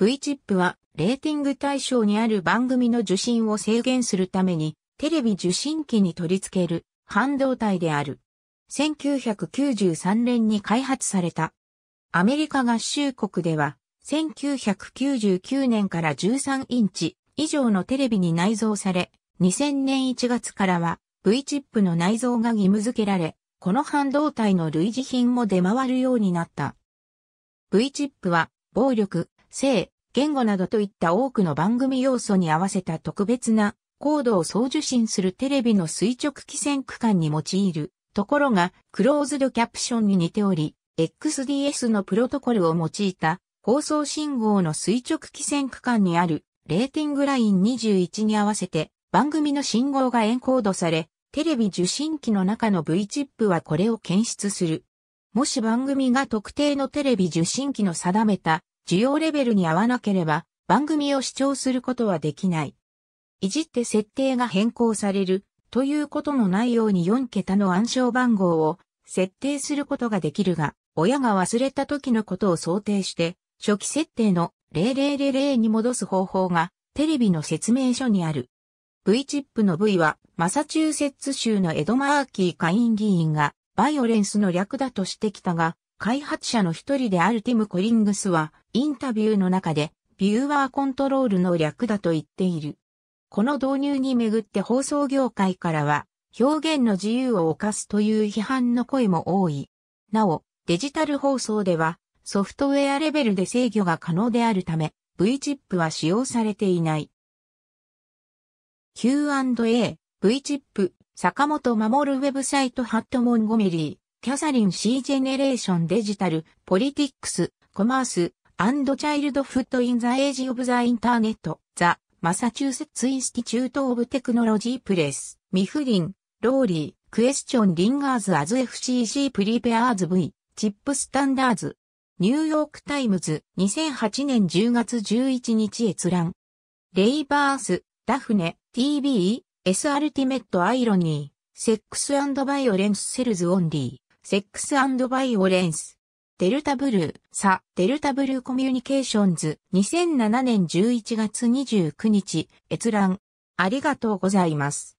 V チップはレーティング対象にある番組の受信を制限するためにテレビ受信機に取り付ける半導体である。1993年に開発された。アメリカ合衆国では1999年から13インチ以上のテレビに内蔵され、2000年1月からは V チップの内蔵が義務付けられ、この半導体の類似品も出回るようになった。V チップは、暴力、性、言語などといった多くの番組要素に合わせた特別なコードを送受信するテレビの垂直規線区間に用いるところがクローズドキャプションに似ており、XDS のプロトコルを用いた放送信号の垂直規線区間にあるレーティングライン21に合わせて番組の信号がエンコードされ、テレビ受信機の中の V チップはこれを検出する。もし番組が特定のテレビ受信機の定めた需要レベルに合わなければ番組を視聴することはできない。いじって設定が変更されるということのないように4桁の暗証番号を設定することができるが、親が忘れた時のことを想定して、初期設定の0000に戻す方法がテレビの説明書にある。V チップの V はマサチューセッツ州のエドマーキー下院議員がバイオレンスの略だとしてきたが、開発者の一人であるティム・コリングスは、インタビューの中で、ビューワーコントロールの略だと言っている。この導入にめぐって放送業界からは、表現の自由を犯すという批判の声も多い。なお、デジタル放送では、ソフトウェアレベルで制御が可能であるため、V チップは使用されていない。Q&A、V チップ、坂本守ウェブサイトハットモンゴメリー。キャサリン C ジェネレーションデジタル、ポリティックス、コマース、アンドチャイルドフットインザエイジオブザインターネット、ザ、マサチューセッツインスティチュートオブテクノロジープレス、ミフリン、ローリー、クエスチョンリンガーズアズ FCC プリペアーズ V、チップスタンダーズ、ニューヨークタイムズ、2008年10月11日閲覧。レイバース、ダフネ、TV、S アルティメットアイロニー、セックスバイオレンスセルズオンリー。セックスバイオレンス。デルタブルー、サ、デルタブルーコミュニケーションズ、2007年11月29日、閲覧。ありがとうございます。